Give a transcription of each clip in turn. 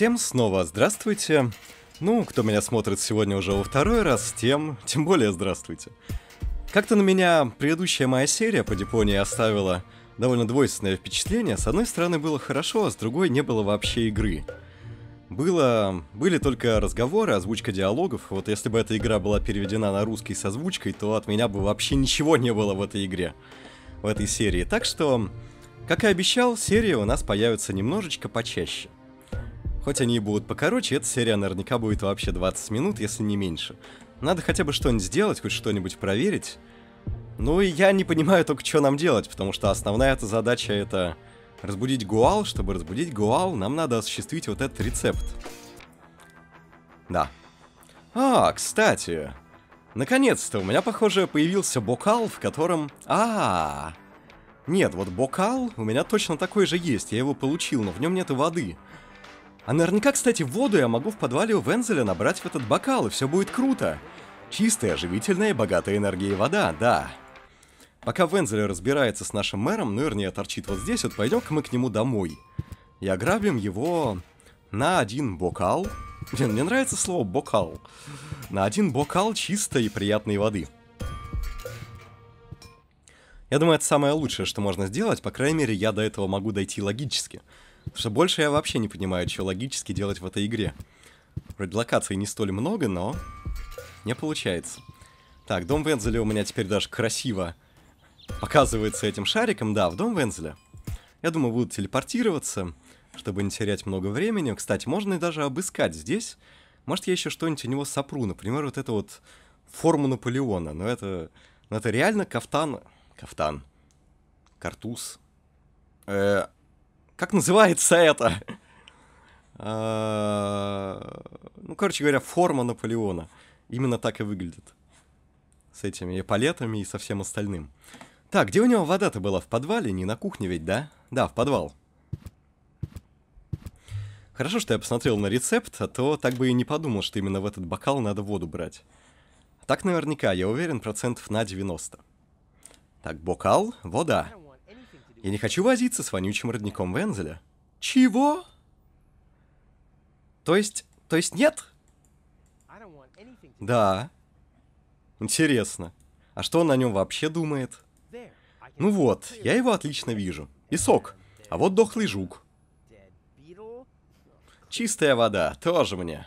Всем снова здравствуйте. Ну, кто меня смотрит сегодня уже во второй раз, тем, тем более здравствуйте. Как-то на меня предыдущая моя серия по Дипонии оставила довольно двойственное впечатление. С одной стороны было хорошо, а с другой не было вообще игры. Было, были только разговоры, озвучка диалогов. Вот если бы эта игра была переведена на русский с озвучкой, то от меня бы вообще ничего не было в этой игре, в этой серии. Так что, как и обещал, серия у нас появится немножечко почаще. Хоть они и будут покороче, эта серия наверняка будет вообще 20 минут, если не меньше. Надо хотя бы что-нибудь сделать, хоть что-нибудь проверить. Ну и я не понимаю только, что нам делать, потому что основная эта задача это разбудить Гуал. Чтобы разбудить Гуал, нам надо осуществить вот этот рецепт. Да. А, кстати. Наконец-то у меня, похоже, появился бокал, в котором... А, -а, а Нет, вот бокал у меня точно такой же есть, я его получил, но в нем нет воды. А наверняка, кстати, воду я могу в подвале у Вензеля набрать в этот бокал, и все будет круто. Чистая, оживительная, богатая энергией вода, да. Пока Вензель разбирается с нашим мэром, ну вернее торчит вот здесь, вот пойдем-ка мы к нему домой. И ограбим его на один бокал. Блин, мне нравится слово «бокал». На один бокал чистой и приятной воды. Я думаю, это самое лучшее, что можно сделать, по крайней мере, я до этого могу дойти логически. Потому что больше я вообще не понимаю, что логически делать в этой игре. Вроде локаций не столь много, но не получается. Так, дом Вензеля у меня теперь даже красиво показывается этим шариком. Да, в дом Вензеля. Я думаю, будут телепортироваться, чтобы не терять много времени. Кстати, можно и даже обыскать здесь. Может, я еще что-нибудь у него сопру. Например, вот это вот форму Наполеона. Но это, но это реально кафтан... Кафтан. Картуз. Э, как называется это? А, ну, короче говоря, форма Наполеона. Именно так и выглядит. С этими палетами и со всем остальным. Так, где у него вода-то была? В подвале? Не на кухне ведь, да? Да, в подвал. Хорошо, что я посмотрел на рецепт, а то так бы и не подумал, что именно в этот бокал надо воду брать. Так наверняка, я уверен, процентов на 90. Так, бокал, вода. Я не хочу возиться с вонючим родником Вензеля. Чего? То есть, то есть нет? Да. Интересно. А что он о нем вообще думает? Ну вот, я его отлично вижу. И сок. А вот дохлый жук. Чистая вода, тоже мне.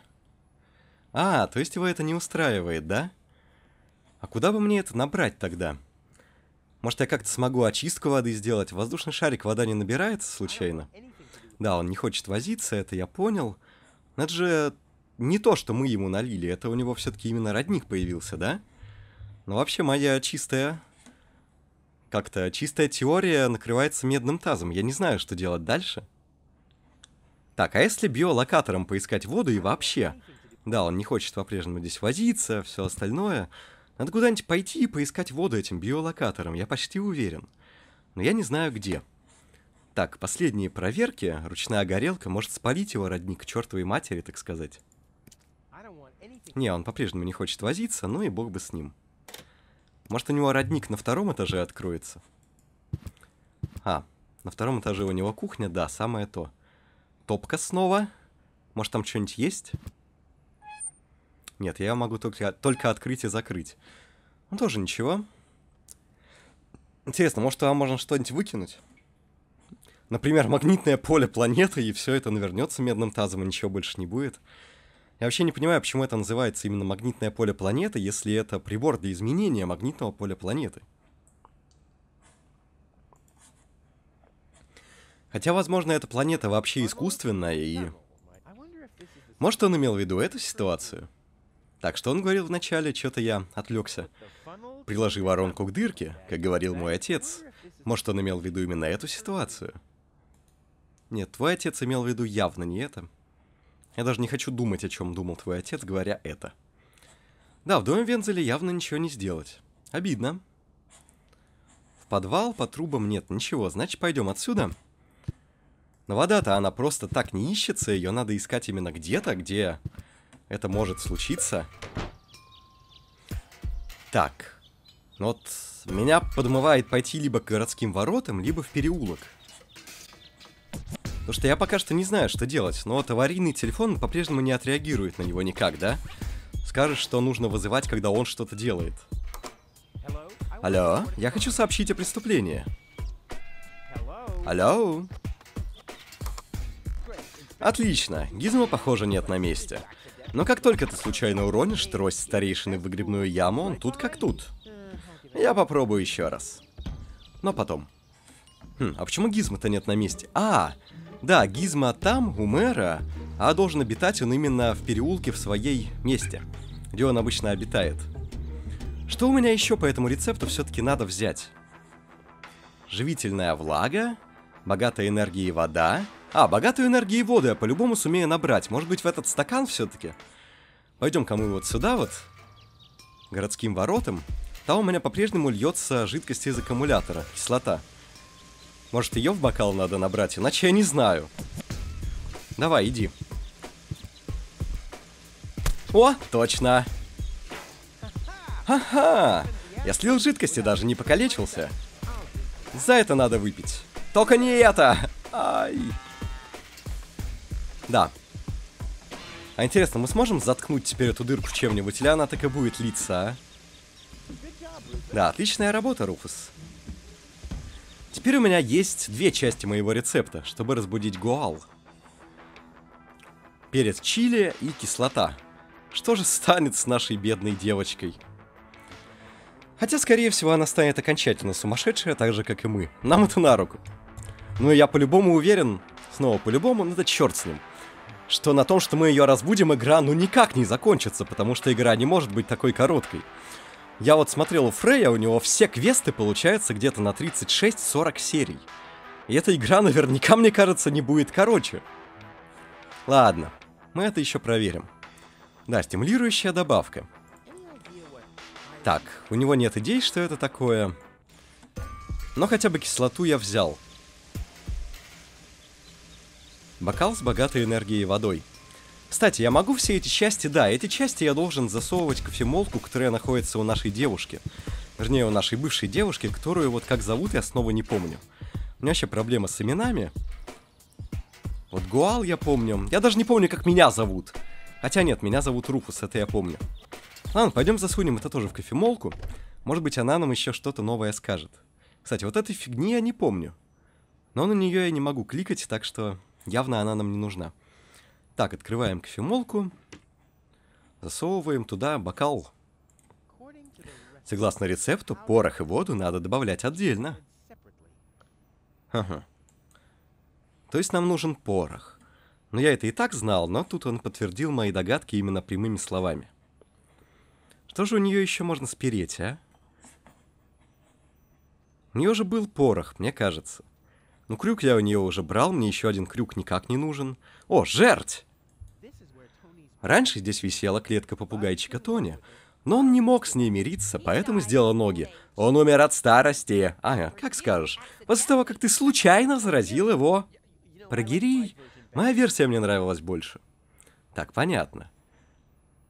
А, то есть его это не устраивает, да? А куда бы мне это набрать тогда? Может, я как-то смогу очистку воды сделать? Воздушный шарик вода не набирается случайно? Да, он не хочет возиться, это я понял. Но это же не то, что мы ему налили, это у него все-таки именно родник появился, да? Но вообще моя чистая... Как-то чистая теория накрывается медным тазом. Я не знаю, что делать дальше. Так, а если биолокатором поискать воду и вообще? Да, он не хочет по-прежнему здесь возиться, все остальное. Надо куда-нибудь пойти и поискать воду этим биолокатором, я почти уверен. Но я не знаю где. Так, последние проверки. Ручная горелка может спалить его родник чертовой матери, так сказать. Не, он по-прежнему не хочет возиться, ну и бог бы с ним. Может, у него родник на втором этаже откроется? А, на втором этаже у него кухня, да, самое то. Топка снова. Может, там что-нибудь есть? Нет, я могу только, только открыть и закрыть. Ну, тоже ничего. Интересно, может, там можно что-нибудь выкинуть? Например, магнитное поле планеты, и все это навернется медным тазом, и ничего больше не будет. Я вообще не понимаю, почему это называется именно магнитное поле планеты, если это прибор для изменения магнитного поля планеты. Хотя, возможно, эта планета вообще искусственная и... Может, он имел в виду эту ситуацию? Так, что он говорил вначале, что-то я отвлекся. «Приложи воронку к дырке», как говорил мой отец. Может, он имел в виду именно эту ситуацию? Нет, твой отец имел в виду явно не это. Я даже не хочу думать, о чем думал твой отец, говоря это. Да, в доме Вензеля явно ничего не сделать. Обидно. В подвал по трубам нет ничего, значит, пойдем отсюда. Но вода-то она просто так не ищется, ее надо искать именно где-то, где это может случиться. Так, ну вот меня подмывает пойти либо к городским воротам, либо в переулок. Потому что я пока что не знаю, что делать, но вот аварийный телефон по-прежнему не отреагирует на него никак, да? Скажет, что нужно вызывать, когда он что-то делает. Алло, я хочу сообщить о преступлении. Алло. Отлично, Гизма, похоже, нет на месте. Но как только ты случайно уронишь трость старейшины в выгребную яму, он тут как тут. Я попробую еще раз. Но потом. Хм, а почему Гизма-то нет на месте? А, да, Гизма там, у мэра, а должен обитать он именно в переулке в своей месте, где он обычно обитает. Что у меня еще по этому рецепту все-таки надо взять? Живительная влага, богатая энергией вода, а, богатую энергии воды я по-любому сумею набрать. Может быть, в этот стакан все-таки? Пойдем-ка мы вот сюда вот, городским воротам. Там у меня по-прежнему льется жидкость из аккумулятора, кислота. Может, ее в бокал надо набрать, иначе я не знаю. Давай, иди. О, точно. Ха-ха! Я слил жидкости, даже не покалечился. За это надо выпить. Только не это! Ай! Да. А интересно, мы сможем заткнуть теперь эту дырку чем-нибудь, или она так и будет литься, а? Да, отличная работа, Руфус. Теперь у меня есть две части моего рецепта, чтобы разбудить Гуал. Перец чили и кислота. Что же станет с нашей бедной девочкой? Хотя, скорее всего, она станет окончательно сумасшедшая, так же, как и мы. Нам это на руку. Но ну, я по-любому уверен, снова по-любому, но ну да черт с ним – что на том, что мы ее разбудим, игра ну никак не закончится, потому что игра не может быть такой короткой. Я вот смотрел у Фрея, у него все квесты получаются где-то на 36-40 серий. И эта игра наверняка, мне кажется, не будет короче. Ладно, мы это еще проверим. Да, стимулирующая добавка. Так, у него нет идей, что это такое. Но хотя бы кислоту я взял. Бокал с богатой энергией водой. Кстати, я могу все эти части, да, эти части я должен засовывать в кофемолку, которая находится у нашей девушки. Вернее, у нашей бывшей девушки, которую вот как зовут, я снова не помню. У меня вообще проблема с именами. Вот Гуал я помню. Я даже не помню, как меня зовут. Хотя нет, меня зовут Руфус, это я помню. Ладно, пойдем засунем это тоже в кофемолку. Может быть, она нам еще что-то новое скажет. Кстати, вот этой фигни я не помню. Но на нее я не могу кликать, так что Явно она нам не нужна. Так, открываем кофемолку, засовываем туда бокал. Согласно рецепту, порох и воду надо добавлять отдельно. Ага. То есть нам нужен порох. Но я это и так знал, но тут он подтвердил мои догадки именно прямыми словами. Что же у нее еще можно спереть, а? У нее же был порох, мне кажется. Ну, крюк я у нее уже брал, мне еще один крюк никак не нужен. О, жерть! Раньше здесь висела клетка попугайчика Тони, но он не мог с ней мириться, поэтому сделал ноги. Он умер от старости. ага, как скажешь. После того, как ты случайно заразил его. Прогирий. Моя версия мне нравилась больше. Так, понятно.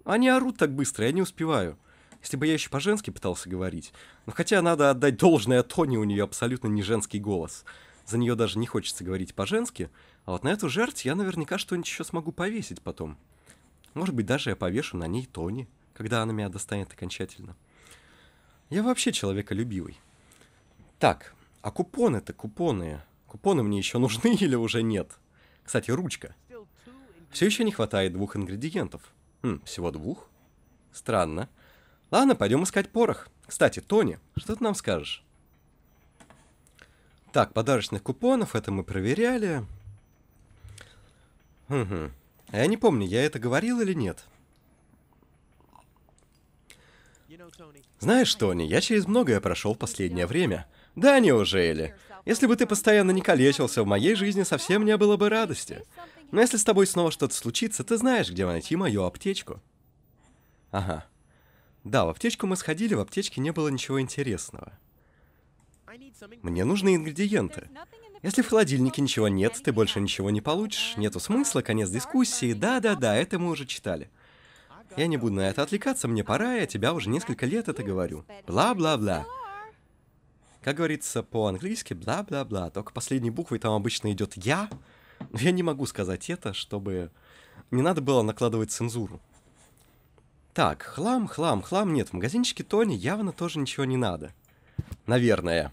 Они орут так быстро, я не успеваю. Если бы я еще по-женски пытался говорить. Ну, хотя надо отдать должное Тони, у нее абсолютно не женский голос за нее даже не хочется говорить по-женски, а вот на эту жертву я наверняка что-нибудь еще смогу повесить потом. Может быть, даже я повешу на ней Тони, когда она меня достанет окончательно. Я вообще человеколюбивый. Так, а купоны-то купоны. Купоны мне еще нужны или уже нет? Кстати, ручка. Все еще не хватает двух ингредиентов. Хм, всего двух? Странно. Ладно, пойдем искать порох. Кстати, Тони, что ты нам скажешь? Так, подарочных купонов, это мы проверяли. Угу. я не помню, я это говорил или нет. Знаешь, Тони, я через многое прошел в последнее время. Да, неужели? Если бы ты постоянно не калечился, в моей жизни совсем не было бы радости. Но если с тобой снова что-то случится, ты знаешь, где найти мою аптечку. Ага. Да, в аптечку мы сходили, в аптечке не было ничего интересного. Мне нужны ингредиенты. Если в холодильнике ничего нет, ты больше ничего не получишь, нету смысла, конец дискуссии, да-да-да, это мы уже читали. Я не буду на это отвлекаться, мне пора, я тебя уже несколько лет это говорю. Бла-бла-бла. Как говорится по-английски, бла-бла-бла, только последней буквой там обычно идет «я», но я не могу сказать это, чтобы... Не надо было накладывать цензуру. Так, хлам, хлам, хлам, нет, в магазинчике Тони явно тоже ничего не надо. Наверное.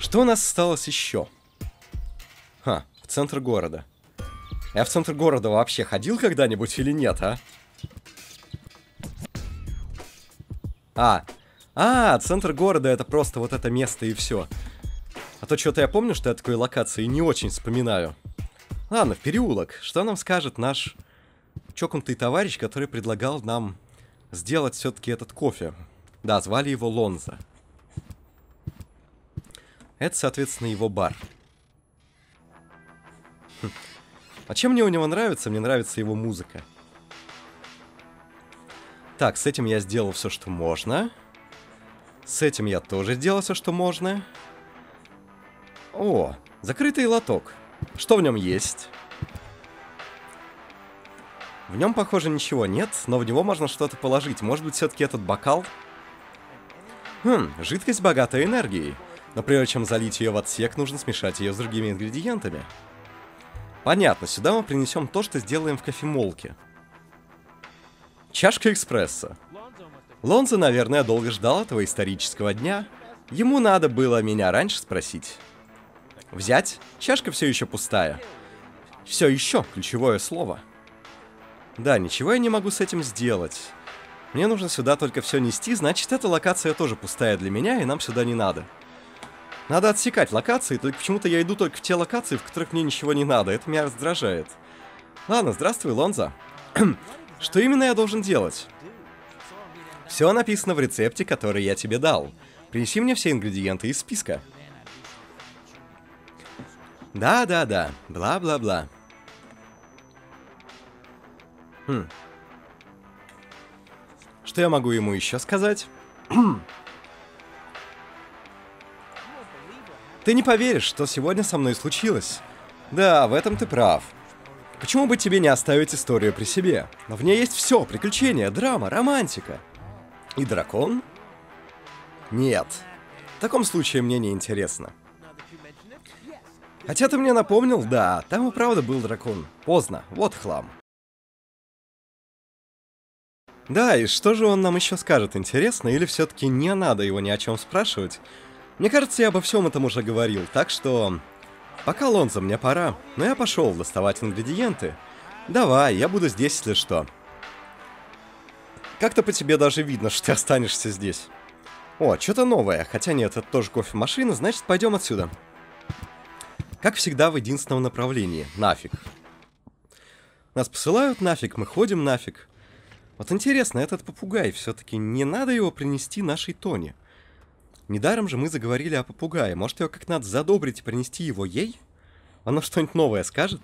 Что у нас осталось еще? Ха, в центр города. Я в центр города вообще ходил когда-нибудь или нет, а? А, а, центр города это просто вот это место и все. А то что-то я помню, что я такой локации не очень вспоминаю. Ладно, в переулок. Что нам скажет наш чокнутый товарищ, который предлагал нам сделать все-таки этот кофе? Да, звали его Лонза. Это, соответственно, его бар. Хм. А чем мне у него нравится? Мне нравится его музыка. Так, с этим я сделал все, что можно. С этим я тоже сделал все, что можно. О, закрытый лоток. Что в нем есть? В нем, похоже, ничего нет, но в него можно что-то положить. Может быть, все-таки этот бокал? Хм, жидкость богата энергией. Но прежде чем залить ее в отсек, нужно смешать ее с другими ингредиентами. Понятно, сюда мы принесем то, что сделаем в кофемолке. Чашка экспресса. Лонзо, наверное, долго ждал этого исторического дня. Ему надо было меня раньше спросить. Взять? Чашка все еще пустая. Все еще ключевое слово. Да, ничего я не могу с этим сделать. Мне нужно сюда только все нести, значит, эта локация тоже пустая для меня, и нам сюда не надо. Надо отсекать локации, только почему-то я иду только в те локации, в которых мне ничего не надо. Это меня раздражает. Ладно, здравствуй, Лонза. Что именно я должен делать? Все написано в рецепте, который я тебе дал. Принеси мне все ингредиенты из списка. Да-да-да, бла-бла-бла. Хм. Что я могу ему еще сказать? Ты не поверишь, что сегодня со мной случилось. Да, в этом ты прав. Почему бы тебе не оставить историю при себе? Но в ней есть все, приключения, драма, романтика. И дракон? Нет. В таком случае мне не интересно. Хотя ты мне напомнил, да, там и правда был дракон. Поздно, вот хлам. Да, и что же он нам еще скажет, интересно, или все-таки не надо его ни о чем спрашивать? Мне кажется, я обо всем этом уже говорил, так что... Пока, Лонзо, мне пора, но я пошел доставать ингредиенты. Давай, я буду здесь, если что. Как-то по тебе даже видно, что ты останешься здесь. О, что-то новое. Хотя нет, это тоже кофемашина, значит, пойдем отсюда. Как всегда, в единственном направлении. Нафиг. Нас посылают нафиг, мы ходим нафиг. Вот интересно, этот попугай все-таки не надо его принести нашей Тони. Недаром же мы заговорили о попугае. Может, ее как надо задобрить и принести его ей? Она что-нибудь новое скажет?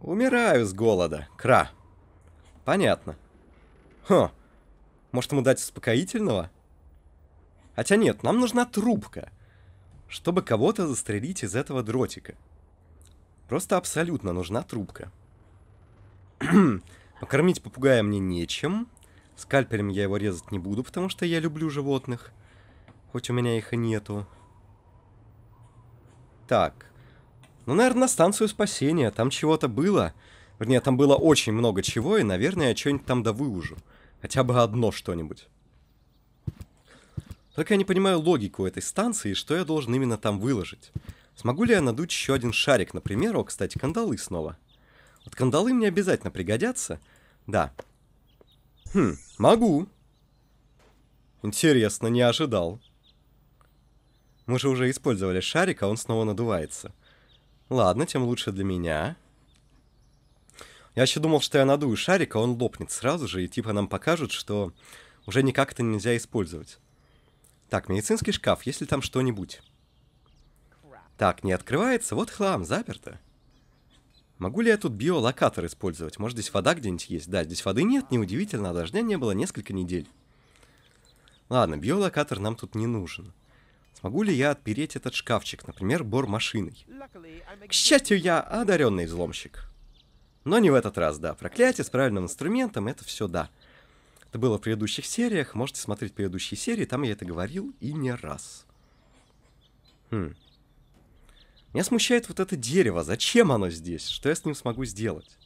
Умираю с голода. Кра. Понятно. Хм. Может, ему дать успокоительного? Хотя нет, нам нужна трубка, чтобы кого-то застрелить из этого дротика. Просто абсолютно нужна трубка. Покормить попугая мне нечем. Скальпелем я его резать не буду, потому что я люблю животных. Хоть у меня их и нету. Так. Ну, наверное, на станцию спасения. Там чего-то было. Вернее, там было очень много чего, и, наверное, я что-нибудь там да выужу, Хотя бы одно что-нибудь. Только я не понимаю логику этой станции, что я должен именно там выложить. Смогу ли я надуть еще один шарик, например? О, кстати, кандалы снова. Вот кандалы мне обязательно пригодятся. Да, Хм, могу. Интересно, не ожидал. Мы же уже использовали шарик, а он снова надувается. Ладно, тем лучше для меня. Я еще думал, что я надую шарик, а он лопнет сразу же, и типа нам покажут, что уже никак это нельзя использовать. Так, медицинский шкаф, есть ли там что-нибудь? Так, не открывается, вот хлам, заперто. Могу ли я тут биолокатор использовать? Может, здесь вода где-нибудь есть? Да, здесь воды нет, неудивительно, а дождя не было несколько недель. Ладно, биолокатор нам тут не нужен. Смогу ли я отпереть этот шкафчик, например, бор машиной? К счастью, я одаренный взломщик. Но не в этот раз, да. Проклятие с правильным инструментом, это все да. Это было в предыдущих сериях, можете смотреть предыдущие серии, там я это говорил и не раз. Хм. Меня смущает вот это дерево. Зачем оно здесь? Что я с ним смогу сделать?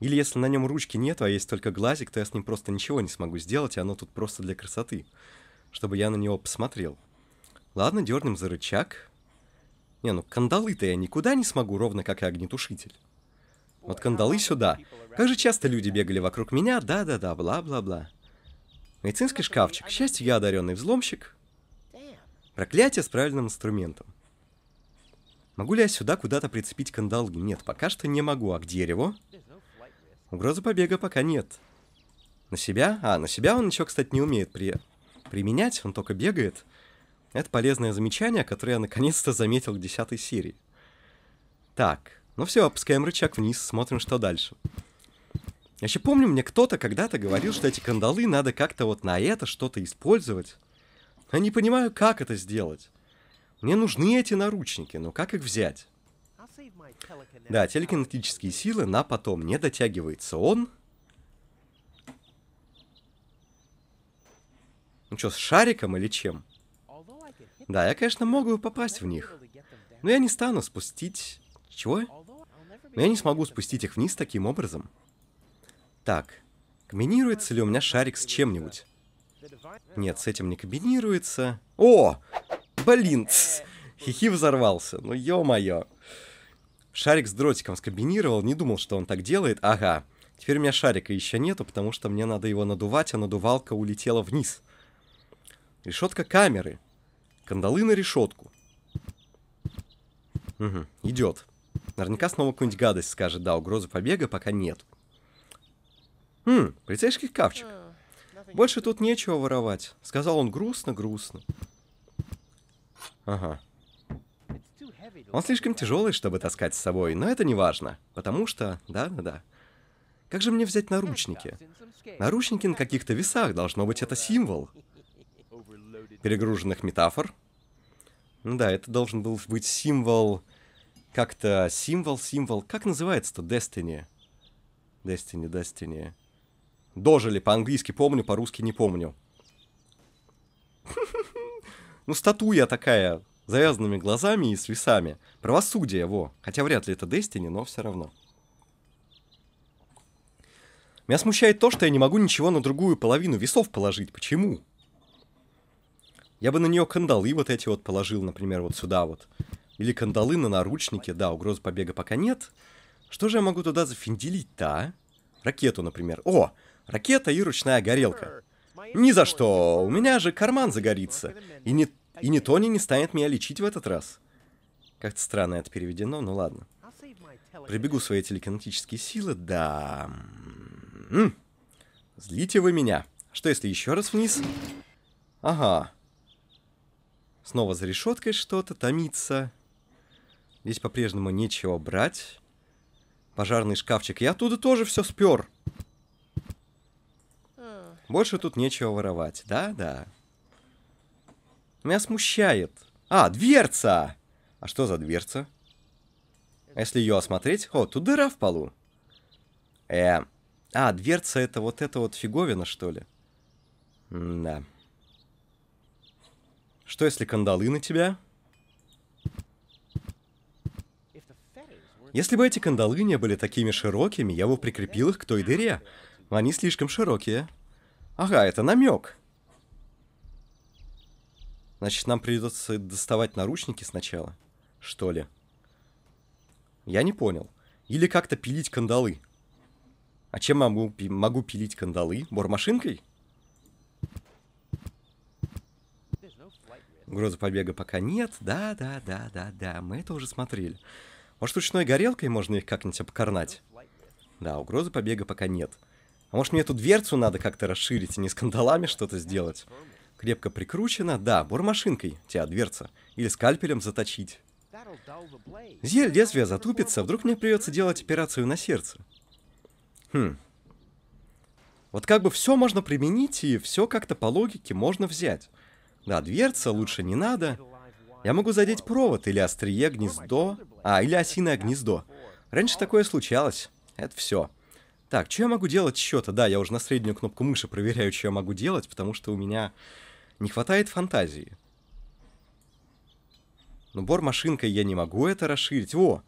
Или если на нем ручки нет, а есть только глазик, то я с ним просто ничего не смогу сделать, и оно тут просто для красоты, чтобы я на него посмотрел. Ладно, дернем за рычаг. Не, ну кандалы-то я никуда не смогу, ровно как и огнетушитель. Вот кандалы сюда. Как же часто люди бегали вокруг меня, да-да-да, бла-бла-бла. Медицинский шкафчик. К счастью, я одаренный взломщик. Проклятие с правильным инструментом. Могу ли я сюда куда-то прицепить кандалы? Нет, пока что не могу. А к дереву? Угрозы побега пока нет. На себя? А, на себя он ничего, кстати, не умеет при... применять, он только бегает. Это полезное замечание, которое я наконец-то заметил в десятой серии. Так, ну все, опускаем рычаг вниз, смотрим, что дальше. Я еще помню, мне кто-то когда-то говорил, что эти кандалы надо как-то вот на это что-то использовать. Я не понимаю, как это сделать. Мне нужны эти наручники, но как их взять? Да, телекинетические силы на потом. Не дотягивается он. Ну что, с шариком или чем? Да, я, конечно, могу попасть в них. Но я не стану спустить... Чего? Но я не смогу спустить их вниз таким образом. Так, комбинируется ли у меня шарик с чем-нибудь? Нет, с этим не комбинируется. О! блин, хихи взорвался, ну ё-моё. Шарик с дротиком скомбинировал, не думал, что он так делает, ага. Теперь у меня шарика еще нету, потому что мне надо его надувать, а надувалка улетела вниз. Решетка камеры. Кандалы на решетку. Угу, идет. Наверняка снова какую-нибудь гадость скажет, да, угрозы побега пока нет. Хм, полицейский кавчик. Больше тут нечего воровать, сказал он грустно-грустно. Ага. Он слишком тяжелый, чтобы таскать с собой, но это не важно, потому что... Да-да-да. Как же мне взять наручники? Наручники на каких-то весах, должно быть, это символ. Перегруженных метафор. Ну да, это должен был быть символ... Как-то символ, символ... Как называется-то Destiny? Destiny, Destiny. Дожили, по-английски помню, по-русски не помню. ну, статуя такая, завязанными глазами и с весами. Правосудие, во. Хотя вряд ли это Destiny, но все равно. Меня смущает то, что я не могу ничего на другую половину весов положить. Почему? Я бы на нее кандалы вот эти вот положил, например, вот сюда вот. Или кандалы на наручники. Да, угрозы побега пока нет. Что же я могу туда зафинделить-то, а? Ракету, например. О, ракета и ручная горелка. Ни за что, у меня же карман загорится. И не, и не Тони не станет меня лечить в этот раз. Как-то странно это переведено, ну ладно. Пробегу свои телекинетические силы, да... М м-м-м. -м. Злите вы меня. Что если еще раз вниз? Ага. Снова за решеткой что-то томится. Здесь по-прежнему нечего брать. Пожарный шкафчик. Я оттуда тоже все спер. Больше тут нечего воровать. Да-да. Меня смущает. А, дверца! А что за дверца? А если ее осмотреть... О, тут дыра в полу. Э, а, дверца это вот эта вот фиговина, что ли? М да. Что, если кандалы на тебя? Если бы эти кандалы не были такими широкими, я бы прикрепил их к той дыре. Они слишком широкие. Ага, это намек. Значит, нам придется доставать наручники сначала, что ли? Я не понял. Или как-то пилить кандалы. А чем могу, могу пилить кандалы? Бормашинкой? Угрозы побега пока нет. Да, да, да, да, да. Мы это уже смотрели. Может, ручной горелкой можно их как-нибудь обкорнать? Да, угрозы побега пока нет. Нет а может мне эту дверцу надо как-то расширить и не скандалами что-то сделать? Крепко прикручена, да, бормашинкой, тебя дверца, или скальпелем заточить. Зель лезвие затупится, вдруг мне придется делать операцию на сердце. Хм. Вот как бы все можно применить, и все как-то по логике можно взять. Да, дверца лучше не надо. Я могу задеть провод или острие гнездо, а, или осиное гнездо. Раньше такое случалось. Это все. Так, что я могу делать еще-то? Да, я уже на среднюю кнопку мыши проверяю, что я могу делать, потому что у меня не хватает фантазии. Но ну, бор машинкой я не могу это расширить. Во!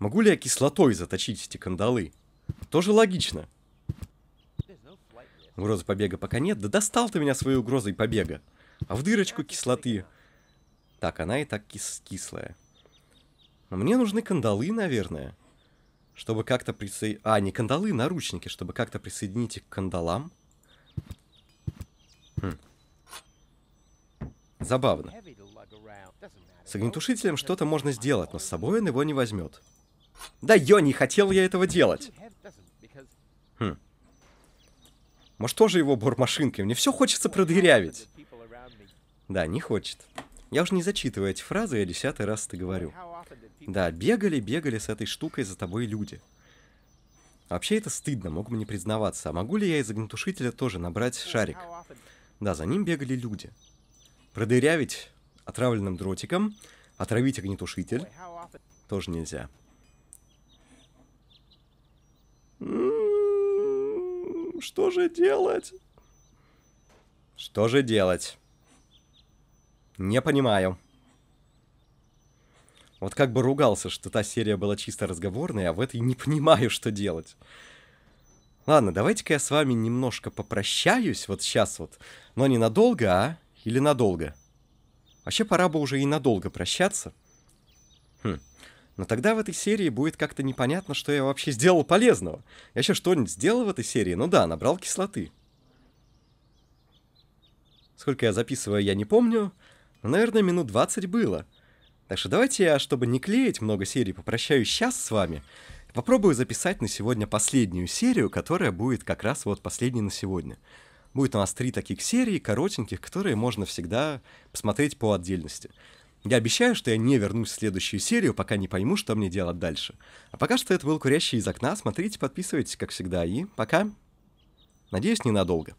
Могу ли я кислотой заточить эти кандалы? Тоже логично. Угрозы побега пока нет. Да достал ты меня своей угрозой побега. А в дырочку кислоты. Так, она и так кис кислая. Но мне нужны кандалы, наверное чтобы как-то присоединить... А, не кандалы, наручники, чтобы как-то присоединить их к кандалам. Хм. Забавно. С огнетушителем что-то можно сделать, но с собой он его не возьмет. Да я не хотел я этого делать! Хм. Может, тоже его бормашинкой? Мне все хочется продырявить. Да, не хочет. Я уже не зачитываю эти фразы, я десятый раз это говорю. Да, бегали, бегали с этой штукой за тобой люди. Вообще это стыдно, мог бы не признаваться. А могу ли я из огнетушителя тоже набрать шарик? Да, за ним бегали люди. Продырявить отравленным дротиком, отравить огнетушитель тоже нельзя. М-м-м, что же делать? Что же делать? Не понимаю. Вот как бы ругался, что та серия была чисто разговорная, а в этой не понимаю, что делать. Ладно, давайте-ка я с вами немножко попрощаюсь вот сейчас вот. Но не надолго, а? Или надолго? Вообще пора бы уже и надолго прощаться. Хм. Но тогда в этой серии будет как-то непонятно, что я вообще сделал полезного. Я еще что-нибудь сделал в этой серии? Ну да, набрал кислоты. Сколько я записываю, я не помню. Но, наверное, минут 20 было. — так что давайте я, чтобы не клеить много серий, попрощаюсь сейчас с вами. Попробую записать на сегодня последнюю серию, которая будет как раз вот последней на сегодня. Будет у нас три таких серии, коротеньких, которые можно всегда посмотреть по отдельности. Я обещаю, что я не вернусь в следующую серию, пока не пойму, что мне делать дальше. А пока что это был «Курящий из окна». Смотрите, подписывайтесь, как всегда, и пока. Надеюсь, ненадолго.